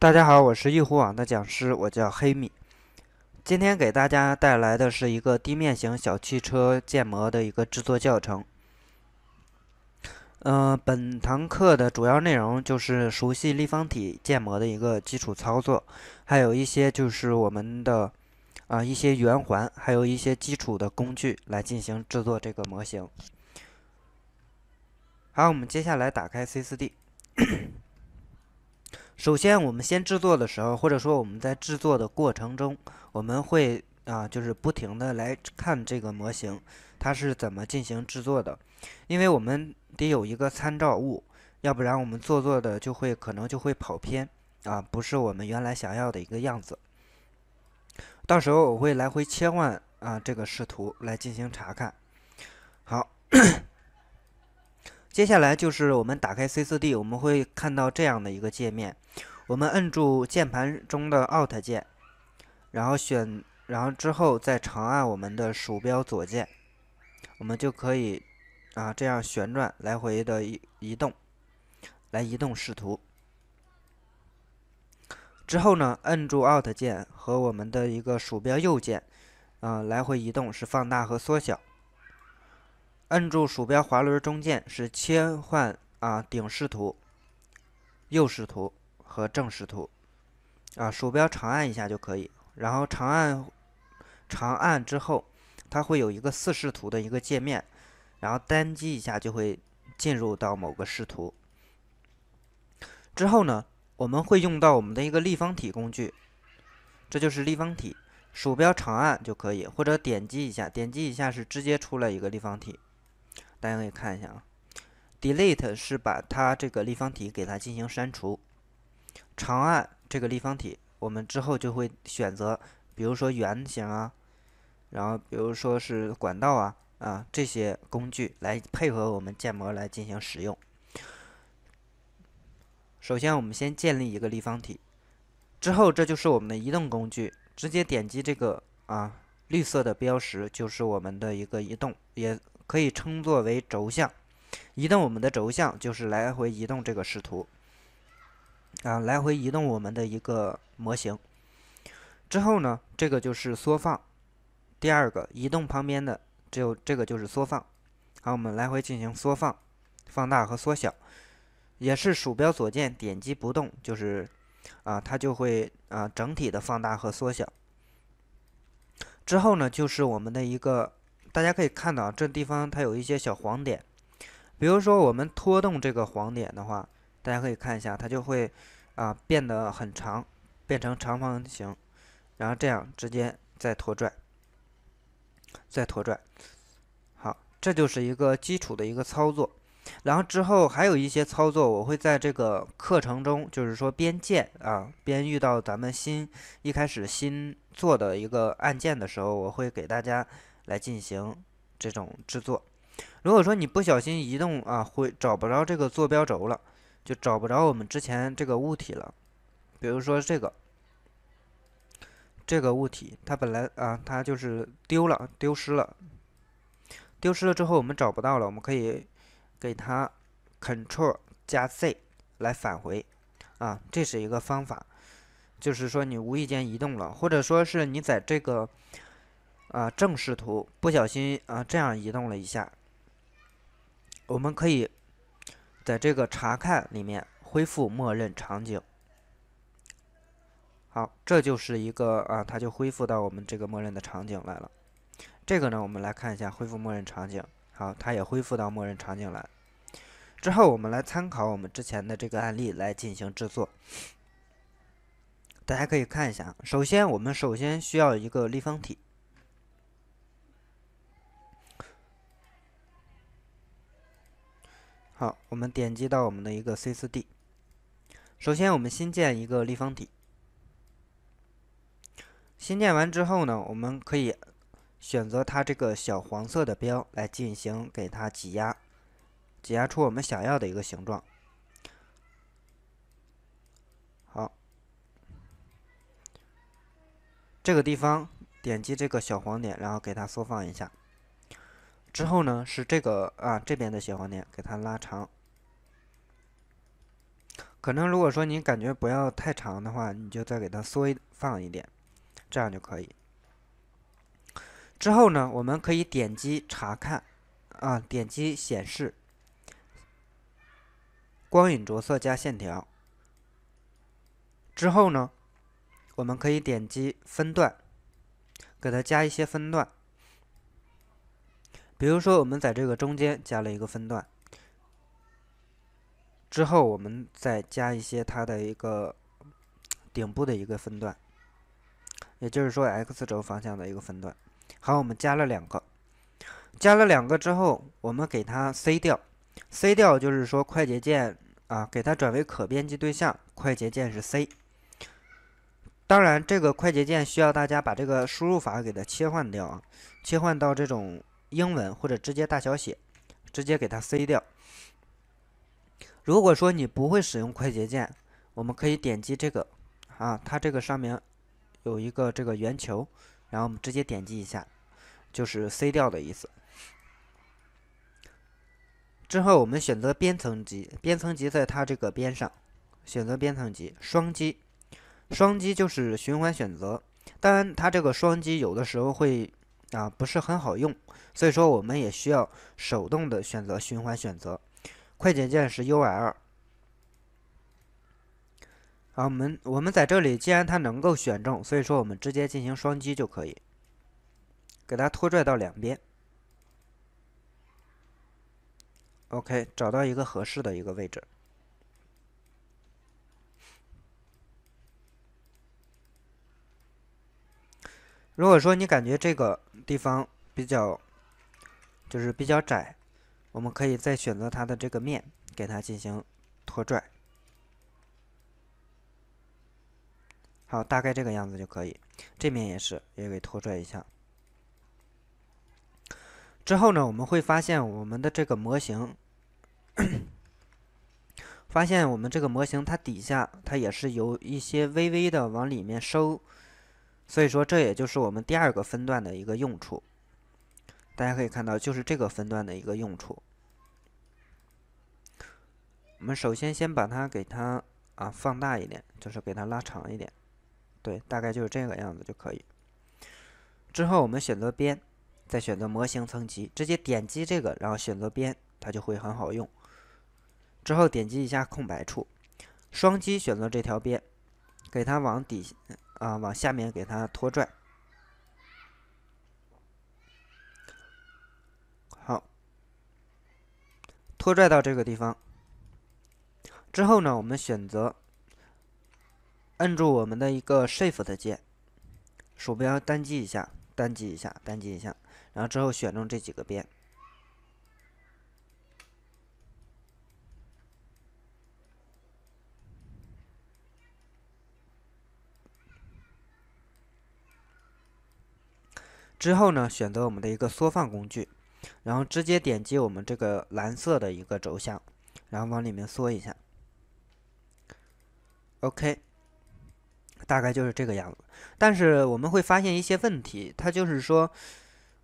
大家好，我是易虎网的讲师，我叫黑米。今天给大家带来的是一个地面型小汽车建模的一个制作教程。嗯，本堂课的主要内容就是熟悉立方体建模的一个基础操作，还有一些就是我们的啊一些圆环，还有一些基础的工具来进行制作这个模型。好，我们接下来打开 C4D。首先，我们先制作的时候，或者说我们在制作的过程中，我们会啊，就是不停的来看这个模型，它是怎么进行制作的，因为我们得有一个参照物，要不然我们做做的就会可能就会跑偏，啊，不是我们原来想要的一个样子。到时候我会来回切换啊这个视图来进行查看。好。接下来就是我们打开 C4D，我们会看到这样的一个界面。我们摁住键盘中的 Alt 键，然后选，然后之后再长按我们的鼠标左键，我们就可以啊这样旋转来回的移移动，来移动视图。之后呢，摁住 Alt 键和我们的一个鼠标右键，啊来回移动是放大和缩小。摁住鼠标滑轮中键是切换啊顶视图、右视图和正视图啊，鼠标长按一下就可以。然后长按，长按之后，它会有一个四视图的一个界面，然后单击一下就会进入到某个视图。之后呢，我们会用到我们的一个立方体工具，这就是立方体，鼠标长按就可以，或者点击一下，点击一下是直接出来一个立方体。大家可以看一下啊，delete 是把它这个立方体给它进行删除。长按这个立方体，我们之后就会选择，比如说圆形啊，然后比如说是管道啊啊这些工具来配合我们建模来进行使用。首先我们先建立一个立方体，之后这就是我们的移动工具，直接点击这个啊绿色的标识就是我们的一个移动也。可以称作为轴向移动，我们的轴向就是来回移动这个视图啊，来回移动我们的一个模型。之后呢，这个就是缩放。第二个移动旁边的只有这个就是缩放。好，我们来回进行缩放，放大和缩小，也是鼠标左键点击不动，就是啊，它就会啊整体的放大和缩小。之后呢，就是我们的一个。大家可以看到，这地方它有一些小黄点。比如说，我们拖动这个黄点的话，大家可以看一下，它就会啊变得很长，变成长方形。然后这样直接再拖拽，再拖拽。好，这就是一个基础的一个操作。然后之后还有一些操作，我会在这个课程中，就是说边建啊边遇到咱们新一开始新做的一个案件的时候，我会给大家。来进行这种制作。如果说你不小心移动啊，会找不着这个坐标轴了，就找不着我们之前这个物体了。比如说这个，这个物体它本来啊，它就是丢了、丢失了。丢失了之后我们找不到了，我们可以给它 Control 加 Z 来返回啊，这是一个方法。就是说你无意间移动了，或者说是你在这个。啊，正视图不小心啊，这样移动了一下。我们可以在这个查看里面恢复默认场景。好，这就是一个啊，它就恢复到我们这个默认的场景来了。这个呢，我们来看一下恢复默认场景。好，它也恢复到默认场景来。之后我们来参考我们之前的这个案例来进行制作。大家可以看一下，首先我们首先需要一个立方体。好，我们点击到我们的一个 C 四 D。首先，我们新建一个立方体。新建完之后呢，我们可以选择它这个小黄色的标来进行给它挤压，挤压出我们想要的一个形状。好，这个地方点击这个小黄点，然后给它缩放一下。之后呢，是这个啊，这边的斜方点给它拉长。可能如果说你感觉不要太长的话，你就再给它缩一放一点，这样就可以。之后呢，我们可以点击查看，啊，点击显示光影着色加线条。之后呢，我们可以点击分段，给它加一些分段。比如说，我们在这个中间加了一个分段，之后我们再加一些它的一个顶部的一个分段，也就是说 x 轴方向的一个分段。好，我们加了两个，加了两个之后，我们给它 C 掉，C 掉就是说快捷键啊，给它转为可编辑对象，快捷键是 C。当然，这个快捷键需要大家把这个输入法给它切换掉啊，切换到这种。英文或者直接大小写，直接给它 C 掉。如果说你不会使用快捷键，我们可以点击这个，啊，它这个上面有一个这个圆球，然后我们直接点击一下，就是 C 掉的意思。之后我们选择边层级，边层级在它这个边上，选择边层级，双击，双击就是循环选择。当然，它这个双击有的时候会啊不是很好用。所以说，我们也需要手动的选择循环选择，快捷键是 U+L。啊，我们我们在这里，既然它能够选中，所以说我们直接进行双击就可以，给它拖拽到两边。OK，找到一个合适的一个位置。如果说你感觉这个地方比较，就是比较窄，我们可以再选择它的这个面，给它进行拖拽。好，大概这个样子就可以。这面也是，也给拖拽一下。之后呢，我们会发现我们的这个模型，发现我们这个模型它底下它也是有一些微微的往里面收，所以说这也就是我们第二个分段的一个用处。大家可以看到，就是这个分段的一个用处。我们首先先把它给它啊放大一点，就是给它拉长一点，对，大概就是这个样子就可以。之后我们选择边，再选择模型层级，直接点击这个，然后选择边，它就会很好用。之后点击一下空白处，双击选择这条边，给它往底啊往下面给它拖拽。拖拽到这个地方之后呢，我们选择按住我们的一个 Shift 键，鼠标单击一下，单击一下，单击一下，然后之后选中这几个边。之后呢，选择我们的一个缩放工具。然后直接点击我们这个蓝色的一个轴向，然后往里面缩一下。OK，大概就是这个样子。但是我们会发现一些问题，它就是说，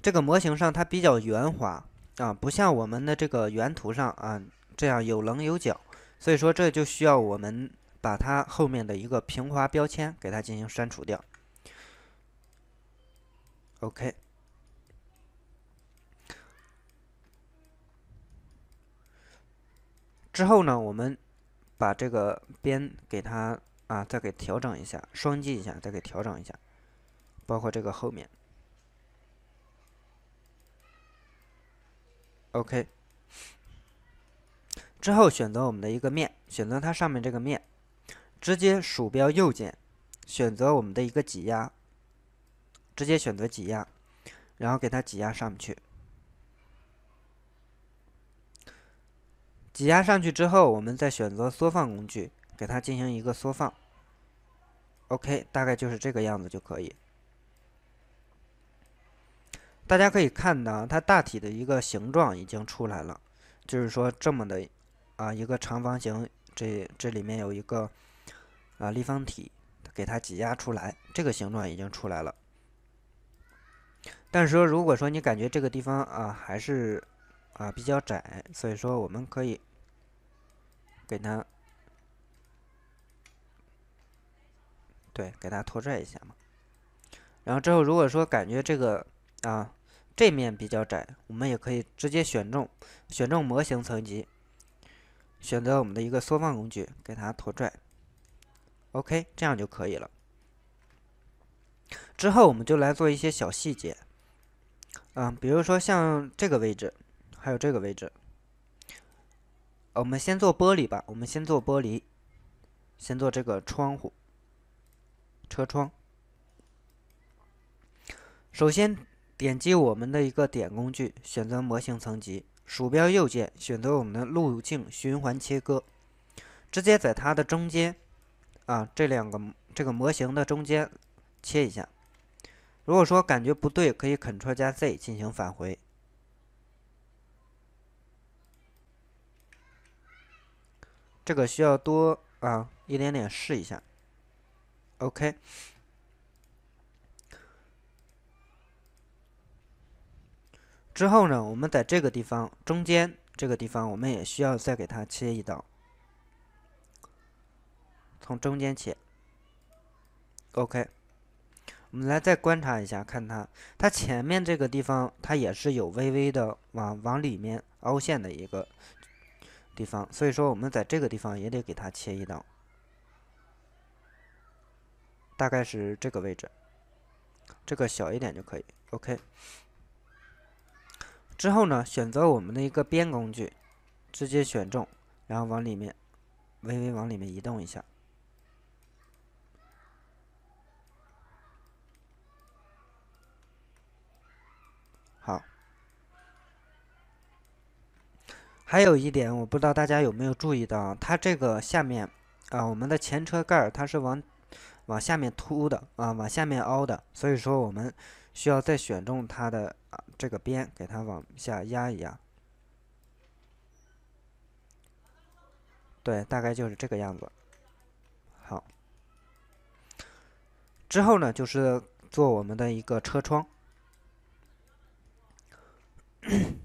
这个模型上它比较圆滑啊，不像我们的这个原图上啊这样有棱有角。所以说这就需要我们把它后面的一个平滑标签给它进行删除掉。OK。之后呢，我们把这个边给它啊，再给调整一下，双击一下，再给调整一下，包括这个后面。OK。之后选择我们的一个面，选择它上面这个面，直接鼠标右键，选择我们的一个挤压，直接选择挤压，然后给它挤压上去。挤压上去之后，我们再选择缩放工具，给它进行一个缩放。OK，大概就是这个样子就可以。大家可以看到，它大体的一个形状已经出来了，就是说这么的，啊一个长方形，这这里面有一个，啊立方体，给它挤压出来，这个形状已经出来了。但是说，如果说你感觉这个地方啊还是啊比较窄，所以说我们可以。给它，对，给它拖拽一下嘛。然后之后，如果说感觉这个啊这面比较窄，我们也可以直接选中，选中模型层级，选择我们的一个缩放工具，给它拖拽。OK，这样就可以了。之后我们就来做一些小细节，嗯，比如说像这个位置，还有这个位置。我们先做玻璃吧，我们先做玻璃，先做这个窗户、车窗。首先点击我们的一个点工具，选择模型层级，鼠标右键选择我们的路径循环切割，直接在它的中间啊这两个这个模型的中间切一下。如果说感觉不对，可以 Ctrl 加 Z 进行返回。这个需要多啊一点点试一下，OK。之后呢，我们在这个地方中间这个地方，我们也需要再给它切一刀，从中间切，OK。我们来再观察一下，看它，它前面这个地方，它也是有微微的往往里面凹陷的一个。地方，所以说我们在这个地方也得给它切一刀，大概是这个位置，这个小一点就可以。OK，之后呢，选择我们的一个边工具，直接选中，然后往里面微微往里面移动一下。好。还有一点，我不知道大家有没有注意到它这个下面，啊，我们的前车盖它是往，往下面凸的啊，往下面凹的，所以说我们需要再选中它的啊这个边，给它往下压一压。对，大概就是这个样子。好，之后呢就是做我们的一个车窗。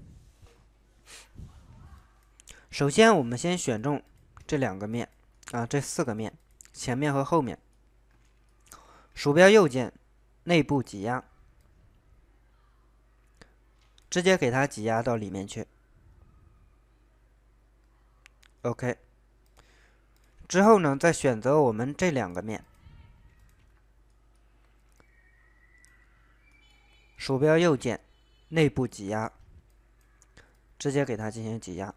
首先，我们先选中这两个面，啊，这四个面，前面和后面。鼠标右键，内部挤压，直接给它挤压到里面去。OK。之后呢，再选择我们这两个面，鼠标右键，内部挤压，直接给它进行挤压。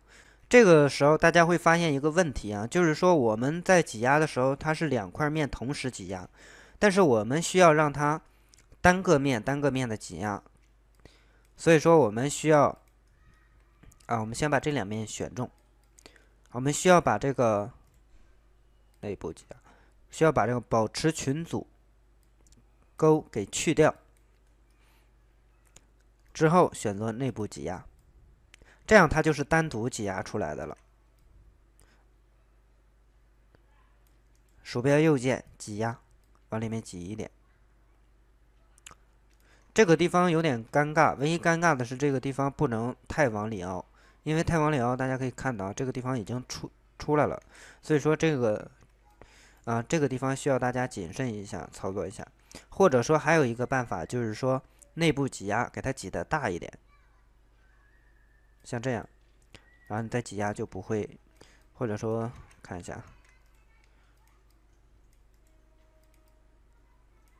这个时候大家会发现一个问题啊，就是说我们在挤压的时候，它是两块面同时挤压，但是我们需要让它单个面单个面的挤压，所以说我们需要啊，我们先把这两面选中，我们需要把这个内部挤压，需要把这个保持群组勾给去掉，之后选择内部挤压。这样它就是单独挤压出来的了。鼠标右键挤压，往里面挤一点。这个地方有点尴尬，唯一尴尬的是这个地方不能太往里凹，因为太往里凹，大家可以看到啊，这个地方已经出出来了。所以说这个啊这个地方需要大家谨慎一下操作一下，或者说还有一个办法就是说内部挤压，给它挤的大一点。像这样，然后你再挤压就不会，或者说看一下，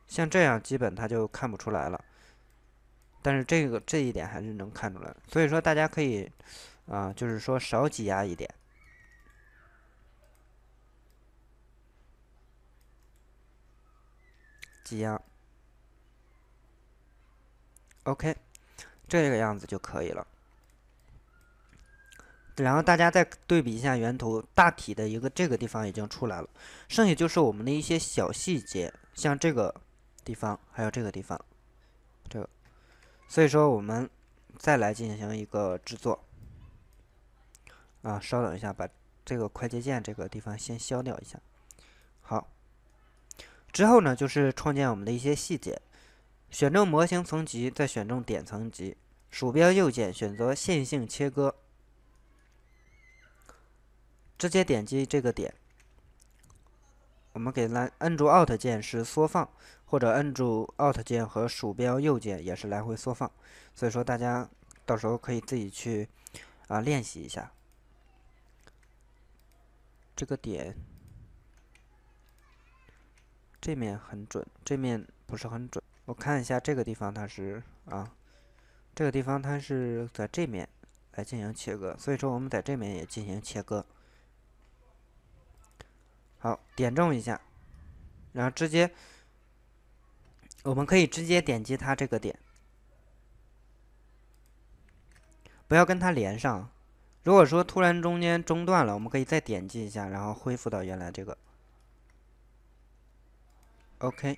像这样基本它就看不出来了。但是这个这一点还是能看出来，所以说大家可以啊，就是说少挤压一点，挤压，OK，这个样子就可以了。然后大家再对比一下原图，大体的一个这个地方已经出来了，剩下就是我们的一些小细节，像这个地方，还有这个地方，这个，所以说我们再来进行一个制作。啊，稍等一下，把这个快捷键这个地方先消掉一下。好，之后呢就是创建我们的一些细节，选中模型层级，再选中点层级，鼠标右键选择线性切割。直接点击这个点，我们给它按住 Alt 键是缩放，或者按住 Alt 键和鼠标右键也是来回缩放，所以说大家到时候可以自己去啊练习一下。这个点这面很准，这面不是很准。我看一下这个地方，它是啊，这个地方它是在这面来进行切割，所以说我们在这面也进行切割。好，点中一下，然后直接，我们可以直接点击它这个点，不要跟它连上。如果说突然中间中断了，我们可以再点击一下，然后恢复到原来这个。OK，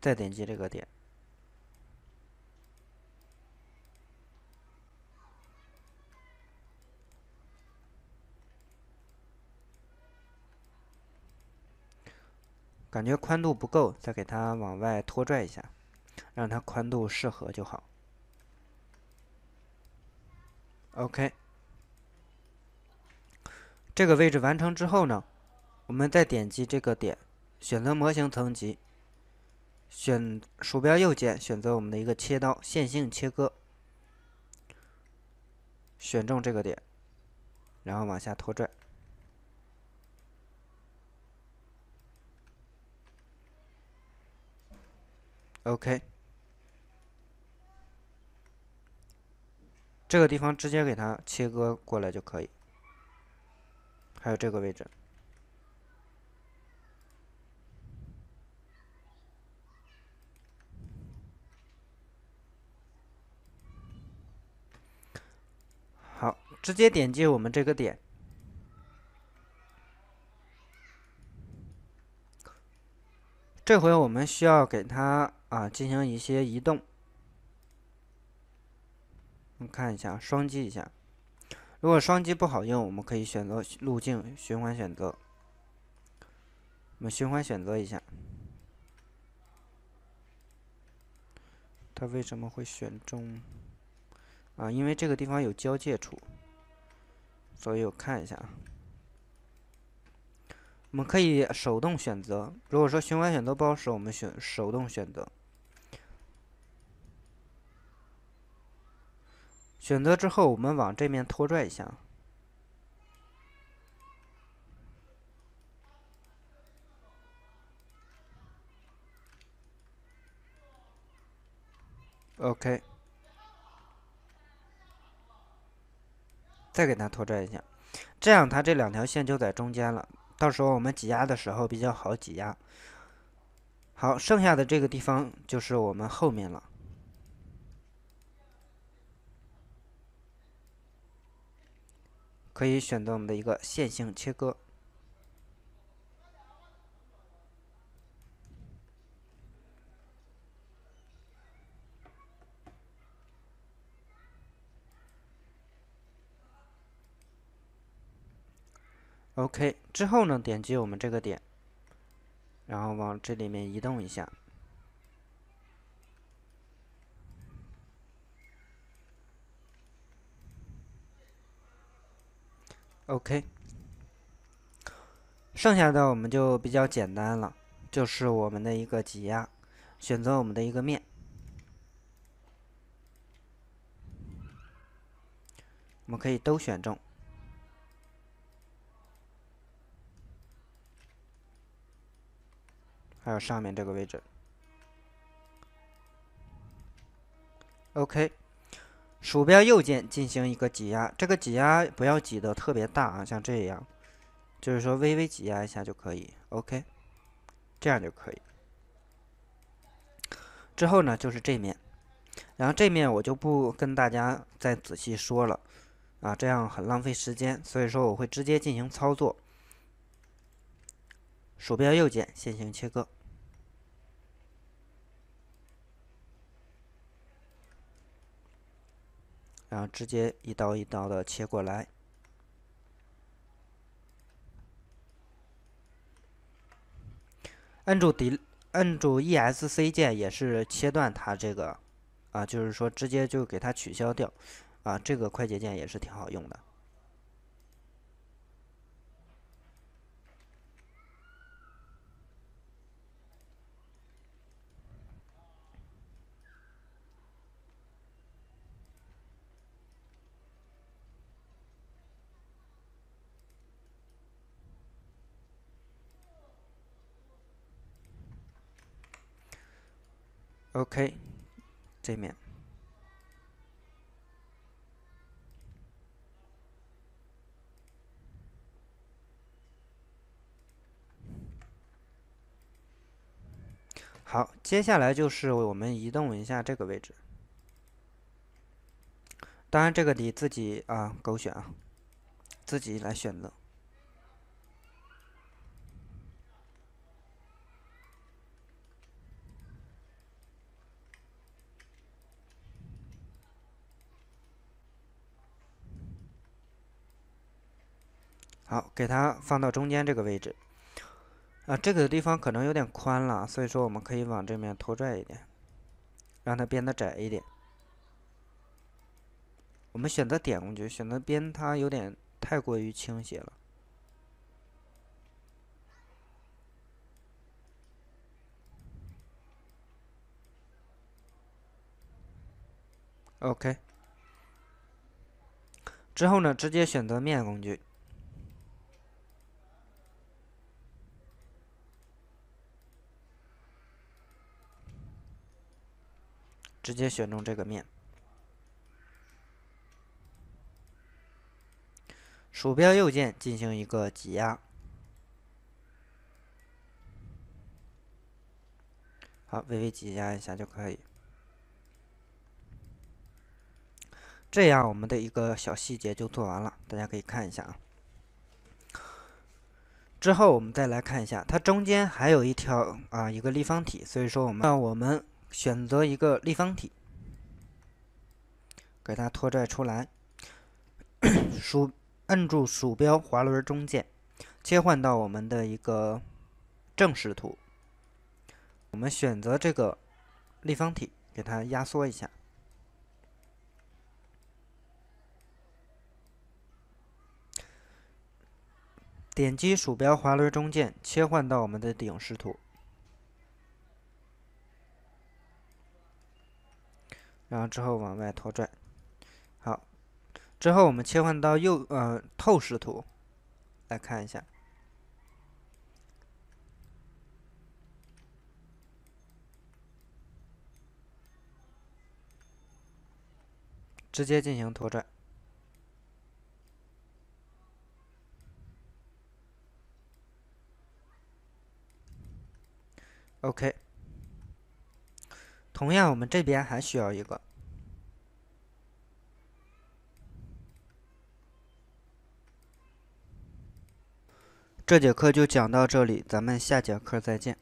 再点击这个点。感觉宽度不够，再给它往外拖拽一下，让它宽度适合就好。OK，这个位置完成之后呢，我们再点击这个点，选择模型层级，选鼠标右键选择我们的一个切刀，线性切割，选中这个点，然后往下拖拽。OK，这个地方直接给它切割过来就可以。还有这个位置，好，直接点击我们这个点。这回我们需要给它啊进行一些移动，你看一下，双击一下。如果双击不好用，我们可以选择路径循环选择，我们循环选择一下。它为什么会选中？啊，因为这个地方有交界处，所以我看一下啊。我们可以手动选择，如果说循环选择不好使，我们选手动选择。选择之后，我们往这面拖拽一下。OK，再给它拖拽一下，这样它这两条线就在中间了。到时候我们挤压的时候比较好挤压。好，剩下的这个地方就是我们后面了，可以选择我们的一个线性切割。OK，之后呢，点击我们这个点，然后往这里面移动一下。OK，剩下的我们就比较简单了，就是我们的一个挤压，选择我们的一个面，我们可以都选中。还有上面这个位置，OK，鼠标右键进行一个挤压，这个挤压不要挤得特别大啊，像这样，就是说微微挤压一下就可以，OK，这样就可以。之后呢，就是这面，然后这面我就不跟大家再仔细说了啊，这样很浪费时间，所以说我会直接进行操作，鼠标右键线行切割。然后直接一刀一刀的切过来，按住 D，按住 ESC 键也是切断它这个，啊，就是说直接就给它取消掉，啊，这个快捷键也是挺好用的。OK，这面好，接下来就是我们移动一下这个位置。当然，这个你自己啊，勾选啊，自己来选择。好，给它放到中间这个位置啊。这个地方可能有点宽了，所以说我们可以往这面拖拽一点，让它变得窄一点。我们选择点工具，选择边，它有点太过于倾斜了。OK，之后呢，直接选择面工具。直接选中这个面，鼠标右键进行一个挤压，好，微微挤压一下就可以。这样我们的一个小细节就做完了，大家可以看一下啊。之后我们再来看一下，它中间还有一条啊，一个立方体，所以说我们那我们。选择一个立方体，给它拖拽出来。鼠，摁住鼠标滑轮中键，切换到我们的一个正视图。我们选择这个立方体，给它压缩一下。点击鼠标滑轮中键，切换到我们的顶视图。然后之后往外拖拽，好，之后我们切换到右呃透视图来看一下，直接进行拖拽，OK。同样，我们这边还需要一个。这节课就讲到这里，咱们下节课再见。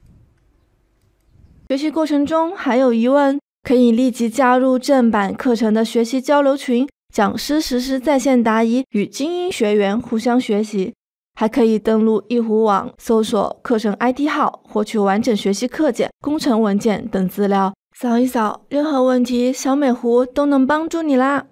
学习过程中还有疑问，可以立即加入正版课程的学习交流群，讲师实时在线答疑，与精英学员互相学习。还可以登录易虎网，搜索课程 ID 号，获取完整学习课件、工程文件等资料。扫一扫，任何问题，小美狐都能帮助你啦。